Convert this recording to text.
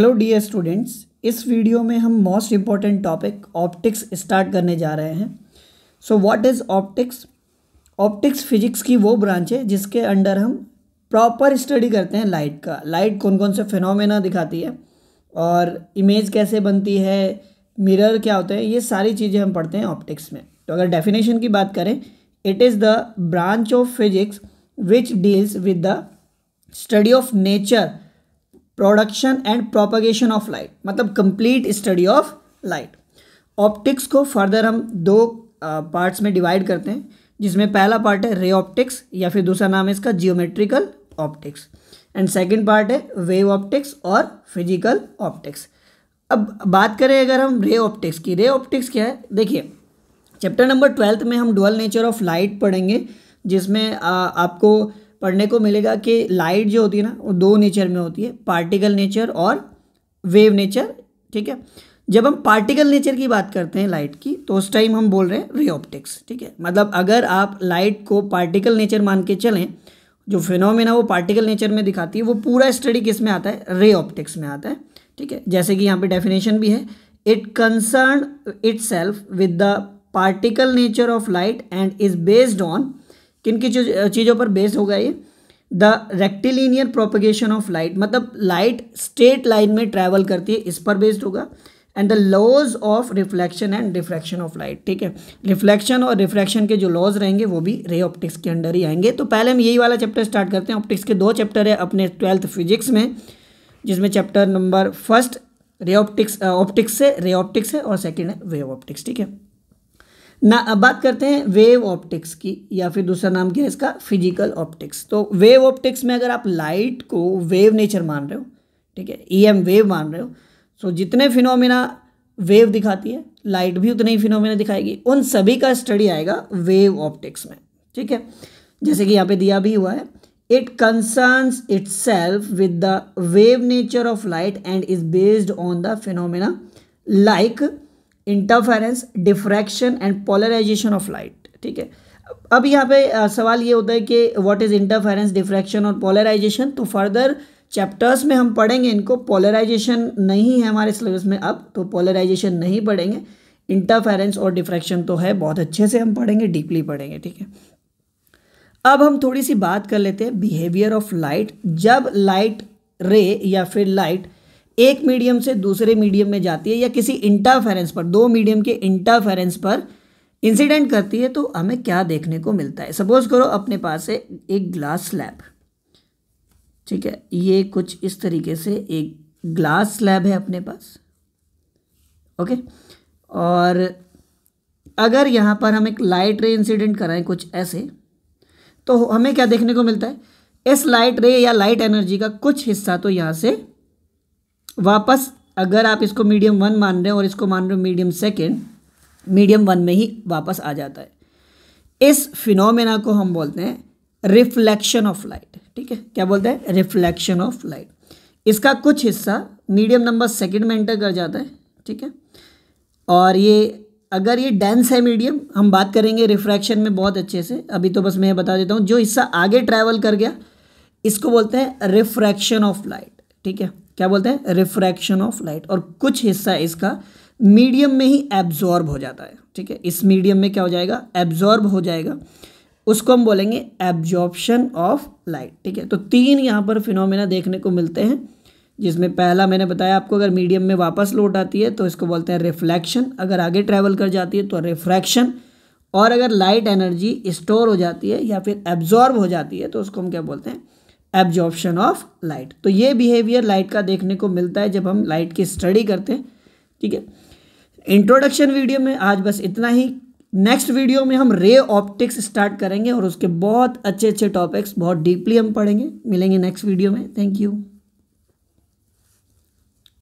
hello the students इस video में हम most important topic optics start करने जा रहे हैं so what is optics optics physics की वो ब्रांच है जिसके अंडर हम प्रॉपर स्टडी करते हैं लाइट का लाइट कौन कौन से फिनोमेना दिखाती है और इमेज कैसे बनती है मिरर क्या होते हैं ये सारी चीज़ें हम पढ़ते हैं ऑप्टिक्स में तो अगर डेफिनेशन की बात करें it is the branch of physics which deals with the study of nature production and propagation of light मतलब complete study of light optics को फर्दर हम दो पार्ट्स में डिवाइड करते हैं जिसमें पहला पार्ट है रे ऑप्टिक्स या फिर दूसरा नाम है इसका geometrical optics and second part है वेव ऑप्टिक्स और फिजिकल ऑप्टिक्स अब बात करें अगर हम रे ऑप्टिक्स की रे ऑप्टिक्स क्या है देखिए चैप्टर नंबर ट्वेल्थ में हम डुअल नेचर ऑफ लाइट पढ़ेंगे जिसमें आ, आपको पढ़ने को मिलेगा कि लाइट जो होती है ना वो दो नेचर में होती है पार्टिकल नेचर और वेव नेचर ठीक है जब हम पार्टिकल नेचर की बात करते हैं लाइट की तो उस टाइम हम बोल रहे हैं रे ऑप्टिक्स ठीक है मतलब अगर आप लाइट को पार्टिकल नेचर मान के चलें जो फिनोमिना वो पार्टिकल नेचर में दिखाती है वो पूरा स्टडी किस में आता है रे ऑप्टिक्स में आता है ठीक है जैसे कि यहाँ पे डेफिनेशन भी है it concern itself with the particle nature of light and is based on किन किन चीज़ों पर बेस होगा ये the rectilinear propagation of light मतलब लाइट स्ट्रेट लाइन में ट्रैवल करती है इस पर बेस्ड होगा and the laws of reflection and refraction of light ठीक है रिफ्लेक्शन और रिफ्रैक्शन के जो लॉज रहेंगे वो भी रे ऑप्टिक्स के अंडर ही आएंगे तो पहले हम यही वाला चैप्टर स्टार्ट करते हैं ऑप्टिक्स के दो चैप्टर है अपने ट्वेल्थ फिजिक्स में जिसमें chapter number first ray optics optics से रे ऑप्टिक्स है और सेकेंड है वेव ऑप्टिक्स ठीक है ना अब बात करते हैं वेव ऑप्टिक्स की या फिर दूसरा नाम क्या है इसका फिजिकल ऑप्टिक्स तो वेव ऑप्टिक्स में अगर आप लाइट को वेव नेचर मान रहे हो ठीक है ई एम वेव मान रहे हो सो तो जितने फिनोमिना वेव दिखाती है लाइट भी उतने ही फिनोमिना दिखाएगी उन सभी का स्टडी आएगा वेव ऑप्टिक्स में ठीक है जैसे कि यहाँ पे दिया भी हुआ है it concerns itself with the wave nature of light and is based on the phenomena like interference diffraction and polarisation of light ठीक है अब यहाँ पे सवाल ये होता है कि व्हाट इज़ इंटरफेरेंस डिफ्रैक्शन और पोलराइजेशन तो फर्दर चैप्टर्स में हम पढ़ेंगे इनको पोलराइजेशन नहीं है हमारे सिलेबस में अब तो पोलराइजेशन नहीं पढ़ेंगे इंटरफेरेंस और डिफ्रैक्शन तो है बहुत अच्छे से हम पढ़ेंगे डीपली पढ़ेंगे ठीक है अब हम थोड़ी सी बात कर लेते हैं बिहेवियर ऑफ लाइट जब लाइट रे या फिर लाइट एक मीडियम से दूसरे मीडियम में जाती है या किसी इंटरफेरेंस पर दो मीडियम के इंटरफेरेंस पर इंसिडेंट करती है तो हमें क्या देखने को मिलता है सपोज करो अपने पास है एक ग्लास स्लैब ठीक है ये कुछ इस तरीके से एक ग्लास स्लैब है अपने पास ओके और अगर यहाँ पर हम एक लाइट रे इंसिडेंट कराएं कुछ ऐसे तो हमें क्या देखने को मिलता है इस लाइट रे या लाइट एनर्जी का कुछ हिस्सा तो यहाँ से वापस अगर आप इसको मीडियम वन मान रहे हो और इसको मान रहे हो मीडियम सेकेंड मीडियम वन में ही वापस आ जाता है इस फिनोमेना को हम बोलते हैं रिफ्लेक्शन ऑफ लाइट ठीक है क्या बोलते हैं रिफ्लेक्शन ऑफ लाइट इसका कुछ हिस्सा मीडियम नंबर सेकेंड में एंटर कर जाता है ठीक है और ये अगर ये डेंस है मीडियम हम बात करेंगे रिफ्रैक्शन में बहुत अच्छे से अभी तो बस मैं बता देता हूँ जो हिस्सा आगे ट्रैवल कर गया इसको बोलते हैं रिफ्रैक्शन ऑफ लाइट ठीक है क्या बोलते हैं रिफ्रैक्शन ऑफ लाइट और कुछ हिस्सा इसका मीडियम में ही एब्जॉर्ब हो जाता है ठीक है इस मीडियम में क्या हो जाएगा एब्जॉर्ब हो जाएगा उसको हम बोलेंगे एब्जॉर्प्शन ऑफ लाइट ठीक है तो तीन यहाँ पर फिनोमिना देखने को मिलते हैं जिसमें पहला मैंने बताया आपको अगर मीडियम में वापस लौट आती है तो इसको बोलते हैं रिफ्लेक्शन अगर आगे ट्रैवल कर जाती है तो रिफ्रैक्शन और अगर लाइट एनर्जी स्टोर हो जाती है या फिर एब्जॉर्ब हो जाती है तो उसको हम क्या बोलते हैं एब्जॉर्प्शन ऑफ लाइट तो ये बिहेवियर लाइट का देखने को मिलता है जब हम लाइट की स्टडी करते हैं ठीक है इंट्रोडक्शन वीडियो में आज बस इतना ही नेक्स्ट वीडियो में हम रे ऑप्टिक्स स्टार्ट करेंगे और उसके बहुत अच्छे अच्छे टॉपिक्स बहुत डीपली हम पढ़ेंगे मिलेंगे नेक्स्ट वीडियो में थैंक यू